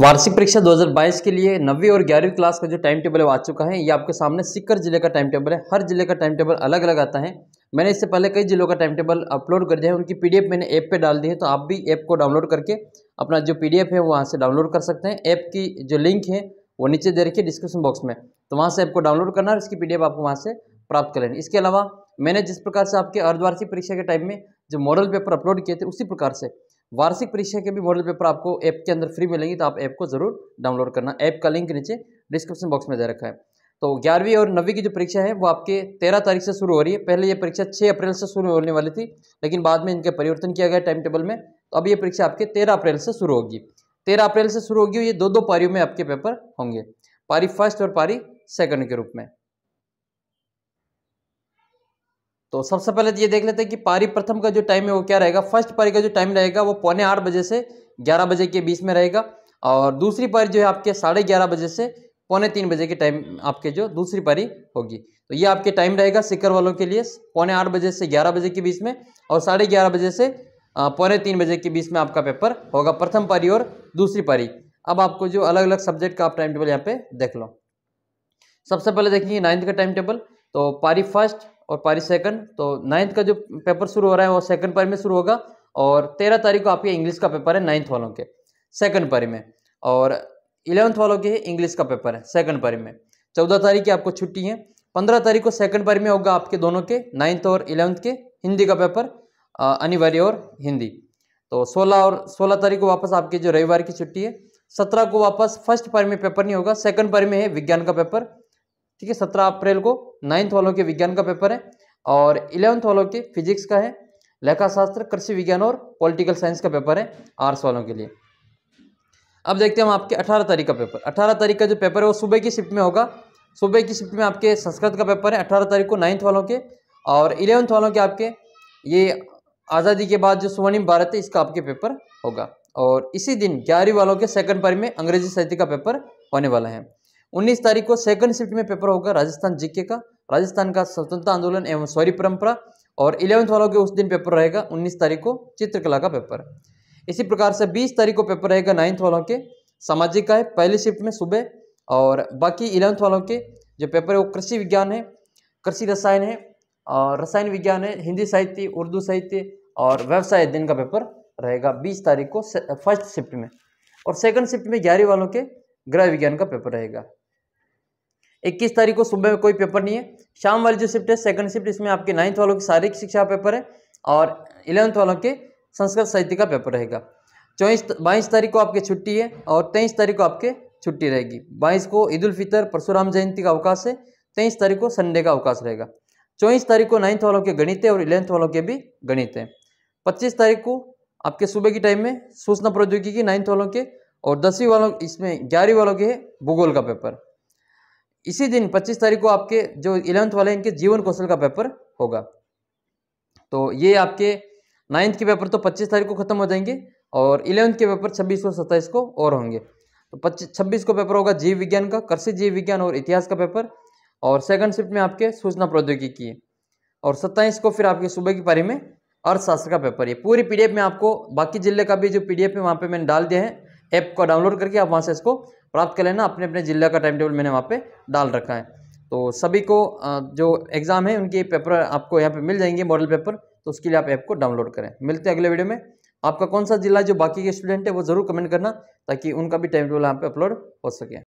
वार्षिक परीक्षा 2022 के लिए नवीं और ग्यारहवीं क्लास का जो टाइम टेबल है वो आ चुका है ये आपके सामने सिक्कर जिले का टाइम टेबल है हर जिले का टाइम टेबल अलग अलग आता है मैंने इससे पहले कई जिलों का टाइम टेबल अपलोड कर दिया है उनकी पीडीएफ मैंने ऐप पे डाल दी है तो आप भी ऐप को डाउनलोड करके अपना जो पी है वहाँ से डाउनलोड कर सकते हैं ऐप की जो लिंक है वो नीचे दे रखिए डिस्क्रिप्शन बॉक्स में तो वहाँ से ऐप को डाउनलोड करना और इसकी पी आपको वहाँ से प्राप्त कर लेनी इसके अलावा मैंने जिस प्रकार से आपके अर्धवार्षिक परीक्षा के टाइम में जो मॉडल पेपर अपलोड किए थे उसी प्रकार से वार्षिक परीक्षा के भी मॉडल पेपर आपको ऐप के अंदर फ्री मिलेंगी तो आप ऐप को जरूर डाउनलोड करना ऐप का लिंक नीचे डिस्क्रिप्शन बॉक्स में दे रखा है तो ग्यारहवीं और नवीं की जो परीक्षा है वो आपके तेरह तारीख से शुरू हो रही है पहले ये परीक्षा छः अप्रैल से शुरू होने वाली थी लेकिन बाद में इनके परिवर्तन किया गया टाइम टेबल में तो अब ये परीक्षा आपके तेरह अप्रैल से शुरू होगी तेरह अप्रैल से शुरू होगी ये दो दो पारियों में आपके पेपर होंगे पारी फर्स्ट और पारी सेकंड के रूप में तो सबसे पहले तो ये देख लेते हैं कि पारी प्रथम का जो टाइम है वो क्या रहेगा फर्स्ट पारी का जो टाइम रहेगा वो पौने आठ बजे से ग्यारह बजे के बीच में रहेगा और दूसरी पारी जो है आपके साढ़े ग्यारह बजे से पौने तीन बजे के टाइम आपके जो दूसरी पारी होगी तो ये आपके टाइम रहेगा सिक्कर वालों के लिए पौने आठ बजे से ग्यारह बजे के बीच में और साढ़े ग्यारह बजे से पौने तीन बजे के बीच में आपका पेपर होगा प्रथम पारी और दूसरी पारी अब आपको जो अलग अलग सब्जेक्ट का आप टाइम टेबल यहाँ पे देख लो सबसे पहले देखिए नाइन्थ का टाइम टेबल तो पारी फर्स्ट और पारी सेकंड तो नाइन्थ का जो पेपर शुरू हो रहा है वो सेकंड पारी में शुरू होगा और तेरह तारीख को आपके इंग्लिश का पेपर है नाइन्थ वालों के सेकंड पारी में और इलेवंथ वालों के इंग्लिश का पेपर है सेकंड पारी में चौदह तारीख की आपको छुट्टी है पंद्रह तारीख को सेकंड पारी में होगा आपके दोनों के नाइन्थ और इलेवंथ के हिंदी का पेपर अनिवार्य और हिंदी तो सोलह और सोलह तारीख को वापस आपकी जो रविवार की छुट्टी है सत्रह को वापस फर्स्ट पारी में पेपर नहीं होगा सेकंड पारी में है विज्ञान का पेपर ठीक है सत्रह अप्रैल को नाइन्थ वालों के विज्ञान का पेपर है और इलेवंथ वालों के फिजिक्स का है लेखा शास्त्र कृषि विज्ञान और पॉलिटिकल साइंस का पेपर है आर्ट्स वालों के लिए अब देखते हैं हम आपके 18 तारीख का पेपर 18 तारीख का जो पेपर है वो सुबह की शिफ्ट में होगा सुबह की शिफ्ट में आपके संस्कृत का पेपर है 18 तारीख को नाइन्थ वालों के और इलेवंथ वालों के आपके ये आज़ादी के बाद जो स्वर्णिम भारत है इसका आपके पेपर होगा और इसी दिन ग्यारहवीं वालों के सेकंड पारी में अंग्रेजी साहित्य का पेपर होने वाला है उन्नीस तारीख को सेकंड शिफ्ट में पेपर होगा राजस्थान जीके का राजस्थान का स्वतंत्रता आंदोलन एवं सौरी परंपरा और इलेवंथ वालों के उस दिन पेपर रहेगा उन्नीस तारीख को चित्रकला का पेपर इसी प्रकार से बीस तारीख को पेपर रहेगा नाइन्थ वालों के सामाजिक का है पहले शिफ्ट में सुबह और बाकी इलेवंथ वालों के जो पेपर है वो कृषि विज्ञान है कृषि रसायन है और रसायन विज्ञान है हिंदी साहित्य उर्दू साहित्य और व्यवसाय दिन का पेपर रहेगा बीस तारीख को फर्स्ट शिफ्ट में और सेकंड शिफ्ट में ग्यारह वालों के गृह विज्ञान का पेपर रहेगा इक्कीस तारीख को सुबह में कोई पेपर नहीं है शाम वाली जो शिफ्ट है सेकंड शिफ्ट इसमें आपके नाइन्थ वालों के शारीरिक शिक्षा पेपर है और इलेवंथ वालों के संस्कृत साहित्य का पेपर रहेगा चौबीस बाईस तारीख को आपकी छुट्टी है और तेईस तारीख को आपके छुट्टी रहेगी बाईस को ईद उल फितर परशुराम जयंती का अवकाश है तेईस तारीख को संडे का अवकाश रहेगा चौबीस तारीख को नाइन्थ वालों के गणित है और इलेवंथ वालों के भी गणित है पच्चीस तारीख को आपके सुबह की टाइम में सूचना प्रौद्योगिकी नाइन्थ वालों के और दसवीं वालों इसमें ग्यारहवीं वालों के भूगोल का पेपर इसी दिन 25 तारीख को आपके जो इलेवंथ वाले इनके जीवन कौशल का पेपर होगा तो ये आपके नाइन्थ के पेपर तो 25 तारीख को ख़त्म हो जाएंगे और इलेवंथ के पेपर 26 और 27 को और होंगे तो 25 छब्बीस को पेपर होगा जीव विज्ञान का कृषि जीव विज्ञान और इतिहास का पेपर और सेकंड शिफ्ट में आपके सूचना प्रौद्योगिकी और सत्ताईस को फिर आपके सुबह की पारी में अर्थशास्त्र का पेपर ये पूरी पी में आपको बाकी जिले का भी जो पी है वहाँ पे मैंने डाल दिया है ऐप को डाउनलोड करके आप वहाँ से इसको प्राप्त कर लेना अपने अपने ज़िला का टाइम टेबल मैंने वहाँ पर डाल रखा है तो सभी को जो एग्ज़ाम है उनके पेपर आपको यहाँ पे मिल जाएंगे मॉडल पेपर तो उसके लिए आप ऐप को डाउनलोड करें मिलते हैं अगले वीडियो में आपका कौन सा जिला जो बाकी के स्टूडेंट है वो ज़रूर कमेंट करना ताकि उनका भी टाइम टेबल यहाँ पे अपलोड हो सके